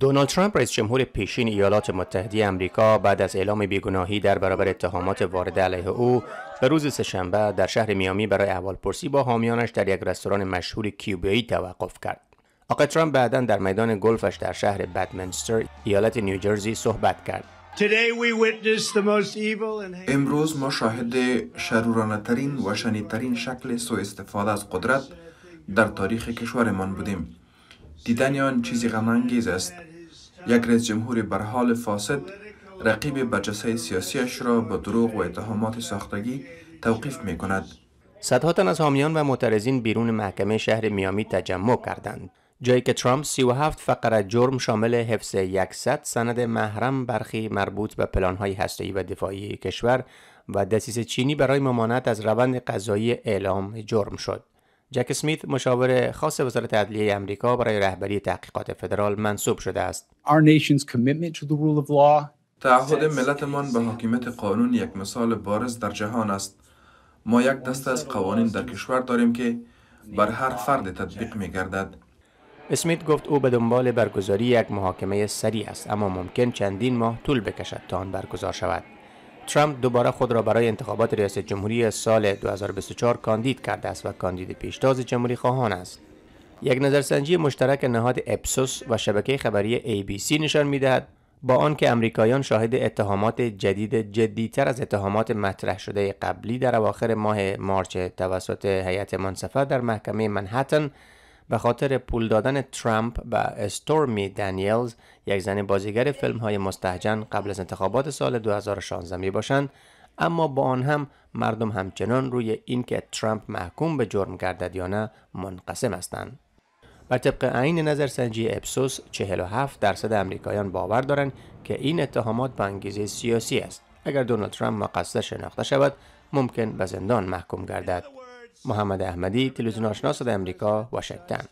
دونالد ترامپ رئیس جمهور پیشین ایالات متحده آمریکا بعد از اعلام بیگناهی در برابر اتهامات وارد علیه او به روز سهشنبه در شهر میامی برای احوالپرسی با حامیانش در یک رستوران مشهور کیوبایی توقف کرد آقای ترامپ بعدا در میدان گلفش در شهر بدمنستر ایالت نیوجرسی صحبت کرد امروز ما شاهد شرورانه و شنیدترین شکل سوء استفاده از قدرت در تاریخ کشورمان بودیم دیدن آن چیزی غمانگیز است یک رئیس جمهور برحال فاسد رقیب برجسته سیاسیش را با دروغ و اتهامات ساختگی توقیف می کند. صدها تن از حامیان و معترضین بیرون محکمه شهر میامی تجمع کردند. جایی که ترامپ 37 فقره جرم شامل حفظ 100 سند محرم برخی مربوط به پلانهای هسته‌ای و دفاعی کشور و دسیسه چینی برای ممانعت از روند قضایی اعلام جرم شد. جک سمیت مشاور خاص وزارت عدلیه آمریکا برای رهبری تحقیقات فدرال منصوب شده است. تعهد ملتمان به حاکمیت قانون یک مثال بارز در جهان است. ما یک دست از قوانین در کشور داریم که بر هر فرد تطبیق می گردد. اسمیت گفت او به دنبال برگزاری یک محاکمه سریع است اما ممکن چندین ماه طول بکشد تا آن برگزار شود. ترامپ دوباره خود را برای انتخابات ریاست جمهوری سال 2024 کاندید کرده است و کاندید پیشتاز جمهوری خواهان است. یک نظرسنجی مشترک نهاد اپسوس و شبکه خبری ABC نشان می دهد با آنکه امریکایان شاهد اتهامات جدید جدیتر از اتهامات مطرح شده قبلی در اواخر ماه مارچ توسط هیئت منصفه در محکمه منحتن به خاطر پول دادن ترامپ و استورمی دانیلز یک زن بازیگر فیلم های مستحجن قبل از انتخابات سال 2016 می باشند اما با آن هم مردم همچنان روی اینکه ترامپ محکوم به جرم گردد یا نه منقسم هستند. بر طبق عین نظرسنجی اپسوس 47 درصد امریکایان باور دارند که این اتهامات به انگیزه سیاسی است. اگر دونالد ترامپ مقصر شناخته شود ممکن به زندان محکوم گردد. محمد احمدی تلویزیون آشنا صدای امریکا واشنگتن